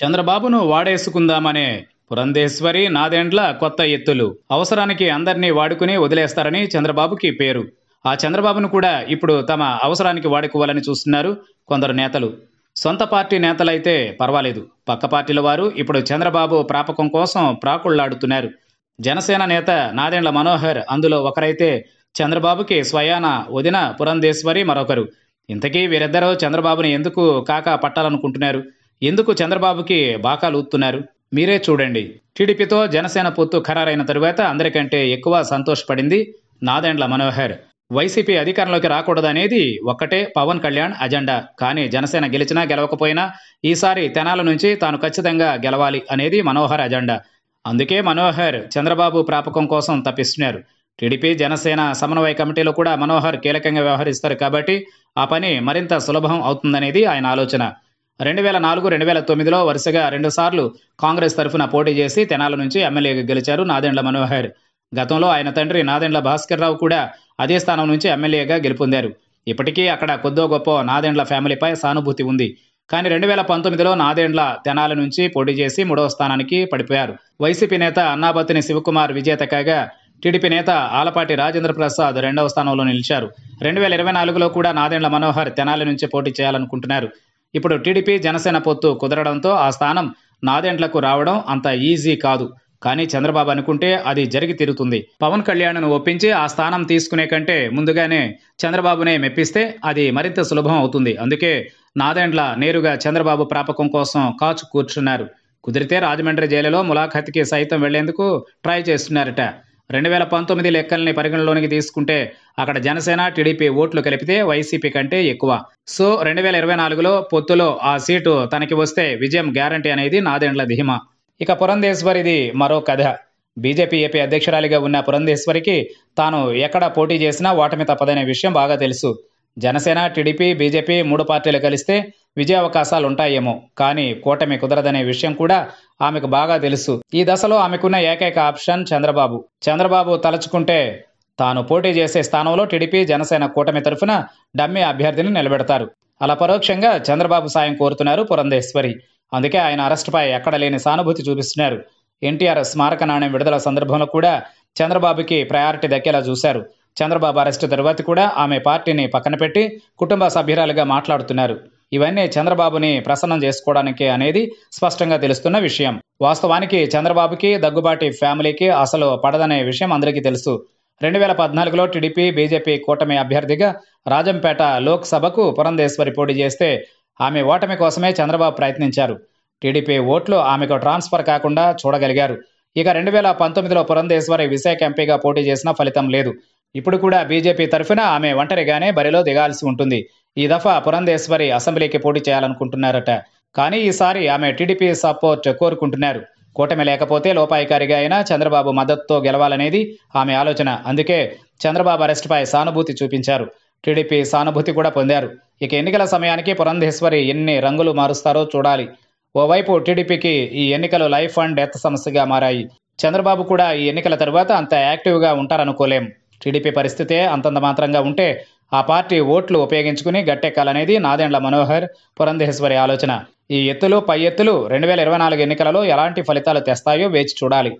చంద్రబాబును వాడేసుకుందామనే పురంధేశ్వరి నాదెండ్ల కొత్త ఎత్తులు అవసరానికి అందర్నీ వాడుకుని వదిలేస్తారని చంద్రబాబుకి పేరు ఆ చంద్రబాబును కూడా ఇప్పుడు తమ అవసరానికి వాడుకోవాలని చూస్తున్నారు కొందరు నేతలు సొంత పార్టీ నేతలైతే పర్వాలేదు పక్క పార్టీల వారు ఇప్పుడు చంద్రబాబు ప్రాపకం కోసం ప్రాకుళ్లాడుతున్నారు జనసేన నేత నాదెండ్ల మనోహర్ అందులో ఒకరైతే చంద్రబాబుకి స్వయాన వదిన పురంధేశ్వరి మరొకరు ఇంతకీ వీరిద్దరూ చంద్రబాబుని ఎందుకు కాకా పట్టాలనుకుంటున్నారు ఎందుకు చంద్రబాబుకి బాకాలు ఊతున్నారు మీరే చూడండి టీడీపీతో జనసేన పొత్తు ఖరారైన తరువాత అందరికంటే ఎక్కువ సంతోషపడింది నాదెండ్ల మనోహర్ వైసీపీ అధికారంలోకి రాకూడదనేది ఒక్కటే పవన్ కళ్యాణ్ అజెండా కానీ జనసేన గెలిచినా గెలవకపోయినా ఈసారి తెనాల నుంచి తాను ఖచ్చితంగా గెలవాలి అనేది మనోహర్ అజెండా అందుకే మనోహర్ చంద్రబాబు ప్రాపకం కోసం తప్పిస్తున్నారు టీడీపీ జనసేన సమన్వయ కమిటీలో కూడా మనోహర్ కీలకంగా వ్యవహరిస్తారు కాబట్టి ఆ పని మరింత సులభం అవుతుందనేది ఆయన ఆలోచన రెండు వేల నాలుగు రెండు వేల తొమ్మిదిలో వరుసగా రెండుసార్లు కాంగ్రెస్ తరఫున పోటీ చేసి తెనాల నుంచి ఎమ్మెల్యేగా గెలిచారు నాదెండ్ల మనోహర్ గతంలో ఆయన తండ్రి నాదెండ్ల భాస్కర్ కూడా అదే స్థానం నుంచి ఎమ్మెల్యేగా గెలుపొందారు ఇప్పటికీ అక్కడ కొద్దో గొప్ప నాదెండ్ల ఫ్యామిలీపై సానుభూతి ఉంది కానీ రెండు వేల పంతొమ్మిదిలో నాదేండ్ల తెనాల నుంచి పోటీ చేసి మూడవ స్థానానికి పడిపోయారు వైసీపీ నేత అన్నాబత్తిని శివకుమార్ విజేత కాగా టీడీపీ నేత ఆలపాటి రాజేంద్ర ప్రసాద్ రెండవ స్థానంలో నిలిచారు రెండు వేల ఇరవై నాలుగులో కూడా నాదేండ్ల మనోహర్ తెనాలి నుంచి పోటీ చేయాలనుకుంటున్నారు ఇప్పుడు టీడీపీ జనసేన పొత్తు కుదరడంతో ఆ స్థానం నాదెండ్లకు రావడం అంత ఈజీ కాదు కానీ చంద్రబాబు అనుకుంటే అది జరిగి తీరుతుంది పవన్ కళ్యాణ్ను ఒప్పించి ఆ స్థానం తీసుకునే కంటే ముందుగానే చంద్రబాబునే మెప్పిస్తే అది మరింత సులభం అవుతుంది అందుకే నాదెండ్ల నేరుగా చంద్రబాబు ప్రాపకం కోసం కాచు కూర్చున్నారు కుదిరితే రాజమండ్రి జైలులో ములాఖత్కి సైతం వెళ్లేందుకు ట్రై చేస్తున్నారట రెండు వేల పంతొమ్మిది లెక్కల్ని పరిగణలోనికి తీసుకుంటే అక్కడ జనసేన టీడీపీ ఓట్లు కలిపితే వైసీపీ కంటే ఎక్కువ సో రెండు వేల ఇరవై నాలుగులో పొత్తులో ఆ సీటు తనకి వస్తే విజయం గ్యారంటీ అనేది నాదెండ్ల ధీమా ఇక ఇది మరో కథ బీజేపీ ఏపీ అధ్యక్షురాలిగా ఉన్న పురంధేశ్వరికి తాను ఎక్కడ పోటీ చేసినా ఓటమి తప్పదనే విషయం బాగా తెలుసు జనసేన టీడీపీ బీజేపీ మూడు పార్టీలు కలిస్తే విజయావకాశాలు ఉంటాయేమో కానీ కూటమి కుదరదనే విషయం కూడా ఆమెకు బాగా తెలుసు ఈ దశలో ఆమెకున్న ఏకైక ఆప్షన్ చంద్రబాబు చంద్రబాబు తలచుకుంటే తాను పోటీ చేసే స్థానంలో టీడీపీ జనసేన కూటమి తరఫున డమ్మి అభ్యర్థిని నిలబెడతారు అలా పరోక్షంగా చంద్రబాబు సాయం కోరుతున్నారు పురంధేశ్వరి అందుకే ఆయన అరెస్టుపై ఎక్కడ లేని సానుభూతి చూపిస్తున్నారు ఎన్టీఆర్ స్మారక నాణ్యం విడుదల సందర్భంలో కూడా చంద్రబాబుకి ప్రయారిటీ దక్కేలా చూశారు చంద్రబాబు అరెస్టు తరువాత కూడా ఆమె పార్టీని పక్కన పెట్టి కుటుంబ సభ్యురాలుగా మాట్లాడుతున్నారు ఇవన్నీ చంద్రబాబుని ప్రసన్నం చేసుకోవడానికి అనేది స్పష్టంగా తెలుస్తున్న విషయం వాస్తవానికి చంద్రబాబుకి దగ్గుబాటి ఫ్యామిలీకి అసలు పడదనే విషయం అందరికీ తెలుసు రెండు వేల పద్నాలుగులో టీడీపీ బీజేపీ కూటమి అభ్యర్థిగా రాజంపేట లోక్సభకు పురంధేశ్వరి పోటీ చేస్తే ఆమె ఓటమి కోసమే చంద్రబాబు ప్రయత్నించారు టీడీపీ ఓట్లు ఆమెకు ట్రాన్స్ఫర్ కాకుండా చూడగలిగారు ఇక రెండు వేల పంతొమ్మిదిలో పురంధేశ్వరి విశాఖ ఎంపీగా పోటీ చేసిన ఫలితం లేదు ఇప్పుడు కూడా బీజేపీ తరఫున ఆమె ఒంటరిగానే బరిలో దిగాల్సి ఉంటుంది ఈ దఫా పురంధేశ్వరి అసెంబ్లీకి పోటీ చేయాలనుకుంటున్నారట కానీ ఈసారి ఆమె టీడీపీ సపోర్ట్ కోరుకుంటున్నారు కూటమి లేకపోతే లోపాయికారిగా అయినా చంద్రబాబు మద్దతుతో గెలవాలనేది ఆమె ఆలోచన అందుకే చంద్రబాబు అరెస్టుపై సానుభూతి చూపించారు టీడీపీ సానుభూతి కూడా పొందారు ఇక ఎన్నికల సమయానికి పురంధేశ్వరి ఎన్ని రంగులు మారుస్తారో చూడాలి ఓవైపు టీడీపీకి ఈ ఎన్నికలు లైఫ్ అండ్ డెత్ సమస్యగా మారాయి చంద్రబాబు కూడా ఈ ఎన్నికల తరువాత అంత యాక్టివ్గా ఉంటారనుకోలేం టీడీపీ పరిస్థితే అంతంత మాత్రంగా ఉంటే ఆ పార్టీ ఓట్లు ఉపయోగించుకుని గట్టెక్కాలనేది నాదెండ్ల మనోహర్ పురంధేశ్వరి ఆలోచన ఈ ఎత్తులు పై ఎత్తులు రెండు వేల ఇరవై నాలుగు ఎన్నికలలో ఎలాంటి ఫలితాలు తెస్తాయో వేచి చూడాలి